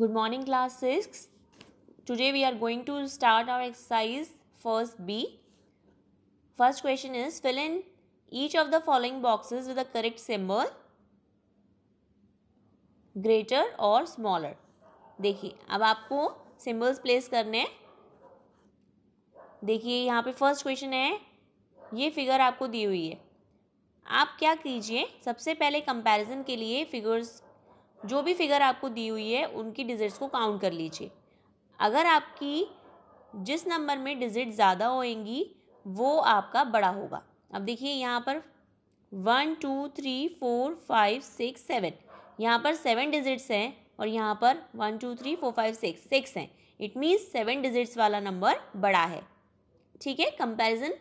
good morning class six today we are going to start our exercise first B first question is fill in each of the following boxes with the correct symbol greater और smaller देखिए अब आपको symbols place करने हैं देखिए यहाँ पे first question है ये फिगर आपको दी हुई है आप क्या कीजिए सबसे पहले कंपैरिजन के लिए फिगर्स जो भी फिगर आपको दी हुई है उनकी डिजिट्स को काउंट कर लीजिए अगर आपकी जिस नंबर में डिजिट ज़्यादा होएंगी वो आपका बड़ा होगा अब देखिए यहाँ पर one two three four five six seven यहाँ पर सेवन डिजिट्स हैं और यहाँ पर one two three four five six six हैं इट मीन्स सेवन डिजिट्स वाला नंबर बड़ा है ठीक है कंपैरिजन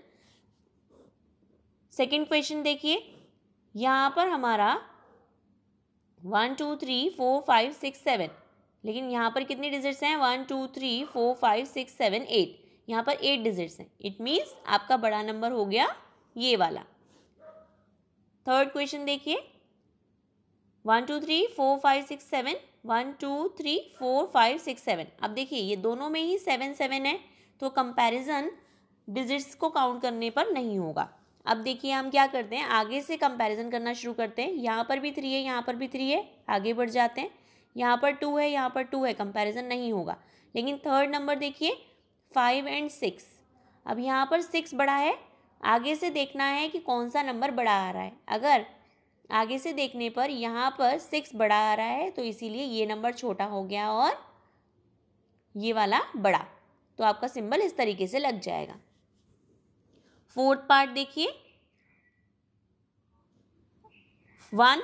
सेकंड क्वेश्चन देखिए यहाँ पर हमारा one two three four five six seven लेकिन यहाँ पर कितने डिजिट्स हैं one two three four five six seven eight यहाँ पर एट डिजिट्स हैं इट मीन्स आपका बड़ा नंबर हो गया ये वाला थर्ड क्वेश्चन देखिए one two three four five six seven one two three four five six seven अब देखिए ये दोनों में ही सेवन सेवन है तो कंपैरिजन डिजिट्स को काउंट करने पर नहीं होगा अब देखिए हम क्या करते हैं आगे से कंपैरिजन करना शुरू करते हैं यहाँ पर भी थ्री है यहाँ पर भी थ्री है आगे बढ़ जाते हैं यहाँ पर टू है यहाँ पर टू है कंपैरिजन नहीं होगा लेकिन थर्ड नंबर देखिए फाइव एंड सिक्स अब यहाँ पर सिक्स बड़ा है आगे से देखना है कि कौन सा नंबर बड़ा आ रहा है अगर आगे से देखने पर यहाँ पर सिक्स बड़ा आ रहा है तो इसीलिए ये नंबर छोटा हो गया और ये वाला बड़ा तो आपका सिंबल इस तरीके से लग जाएगा फोर्थ पार्ट देखिए वन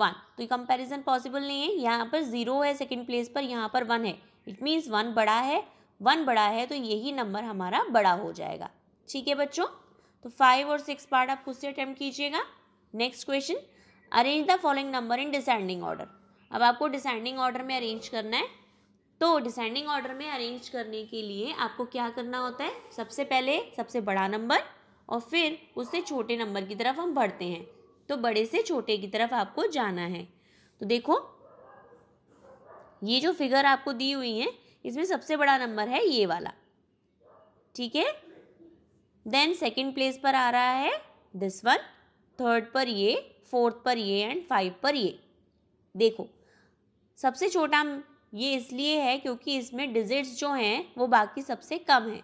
वन तो ये कंपैरिजन पॉसिबल नहीं है यहाँ पर जीरो है सेकंड प्लेस पर यहाँ पर वन है इट मीन्स वन बड़ा है वन बड़ा है तो यही नंबर हमारा बड़ा हो जाएगा ठीक है बच्चों तो फाइव और सिक्स पार्ट आप खुद से अटैम्प्ट कीजिएगा next question arrange the following number in descending order अब आपको डिसेंडिंग ऑर्डर में अरेंज करना है तो डिसेंडिंग ऑर्डर में अरेंज करने के लिए आपको क्या करना होता है सबसे पहले सबसे बड़ा नंबर और फिर उससे छोटे नंबर की तरफ हम बढ़ते हैं तो बड़े से छोटे की तरफ आपको जाना है तो देखो ये जो फिगर आपको दी हुई है इसमें सबसे बड़ा नंबर है ये वाला ठीक है देन सेकेंड प्लेस पर आ रहा है दिस वन थर्ड पर ये फोर्थ पर ये एंड फाइव पर ये देखो सबसे छोटा ये इसलिए है क्योंकि इसमें डिजिट्स जो हैं वो बाकी सबसे कम हैं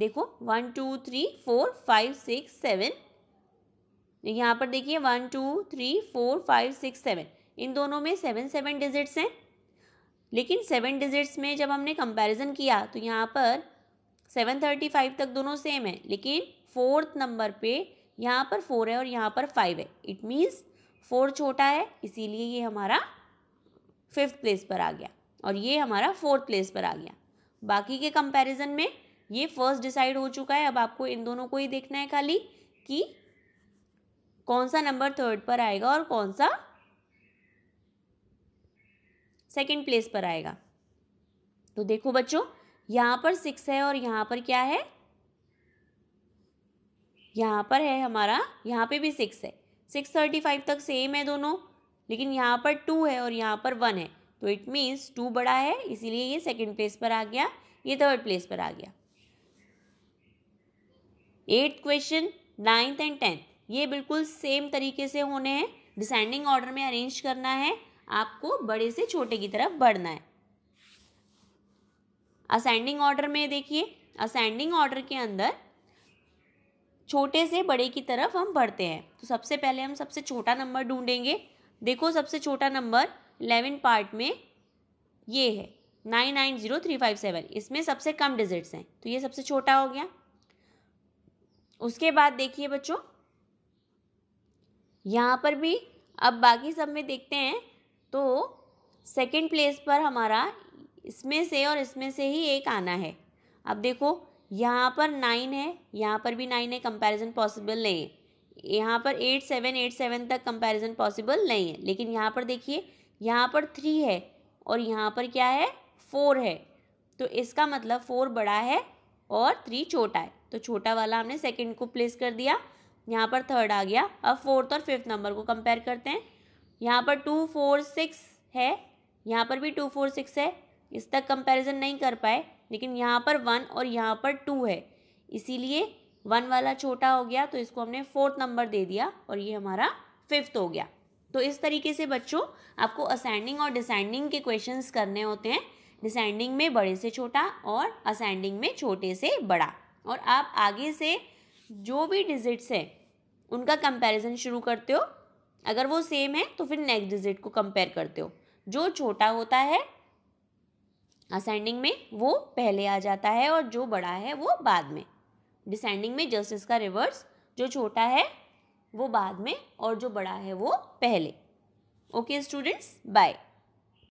देखो one two three four five six seven यहाँ पर देखिए one two three four five six seven इन दोनों में सेवन सेवन डिजिट्स हैं लेकिन सेवन डिजिट्स में जब हमने कंपैरिजन किया तो यहाँ पर सेवन थर्टी फाइव तक दोनों सेम है लेकिन फोर्थ नंबर पे यहाँ पर फोर है और यहाँ पर फाइव है इट मीन्स फोर छोटा है इसीलिए ये हमारा फिफ्थ प्लेस पर आ गया और ये हमारा फोर्थ प्लेस पर आ गया बाकी के कंपैरिजन में ये फर्स्ट डिसाइड हो चुका है अब आपको इन दोनों को ही देखना है खाली कि कौन सा नंबर थर्ड पर आएगा और कौन सा सेकेंड प्लेस पर आएगा तो देखो बच्चों यहाँ पर सिक्स है और यहाँ पर क्या है यहाँ पर है हमारा यहाँ पे भी सिक्स है सिक्स थर्टी फाइव तक सेम है दोनों लेकिन यहाँ पर टू है और यहाँ पर वन है तो इट मीन्स टू बड़ा है इसीलिए ये सेकेंड प्लेस पर आ गया ये थर्ड प्लेस पर आ गया eight question ninth and tenth ये बिल्कुल सेम तरीके से होने हैं डिसेंडिंग ऑर्डर में अरेंज करना है आपको बड़े से छोटे की तरफ बढ़ना है असेंडिंग ऑर्डर में देखिए असेंडिंग ऑर्डर के अंदर छोटे से बड़े की तरफ हम बढ़ते हैं तो सबसे पहले हम सबसे छोटा नंबर ढूंढेंगे देखो सबसे छोटा नंबर इलेवन पार्ट में ये है nine nine zero three five seven इसमें सबसे कम डिजिट्स हैं तो ये सबसे छोटा हो गया उसके बाद देखिए बच्चों यहाँ पर भी अब बाकी सब में देखते हैं तो सेकंड प्लेस पर हमारा इसमें से और इसमें से ही एक आना है अब देखो यहाँ पर नाइन है यहाँ पर भी नाइन है कंपैरिजन पॉसिबल नहीं है यहाँ पर एट सेवन एट सेवन तक कंपैरिजन पॉसिबल नहीं है लेकिन यहाँ पर देखिए यहाँ पर थ्री है और यहाँ पर क्या है फोर है तो इसका मतलब फोर बड़ा है और थ्री छोटा है तो छोटा वाला हमने सेकेंड को प्लेस कर दिया यहाँ पर थर्ड आ गया अब फोर्थ और फिफ्थ नंबर को कंपेयर करते हैं यहाँ पर टू फोर सिक्स है यहाँ पर भी टू फोर सिक्स है इस तक कंपैरिजन नहीं कर पाए लेकिन यहाँ पर वन और यहाँ पर टू है इसीलिए वन वाला छोटा हो गया तो इसको हमने फोर्थ नंबर दे दिया और ये हमारा फिफ्थ हो गया तो इस तरीके से बच्चों आपको असेंडिंग और डिसेंडिंग के क्वेश्चंस करने होते हैं डिसेंडिंग में बड़े से छोटा और असेंडिंग में छोटे से बड़ा और आप आगे से जो भी डिजिट्स हैं उनका कंपैरिजन शुरू करते हो अगर वो सेम है तो फिर नेक्स्ट डिजिट को कंपेयर करते हो जो छोटा होता है असेंडिंग में वो पहले आ जाता है और जो बड़ा है वो बाद में डिसेंडिंग में जस्टिस का रिवर्स जो छोटा है वो बाद में और जो बड़ा है वो पहले ओके स्टूडेंट्स बाय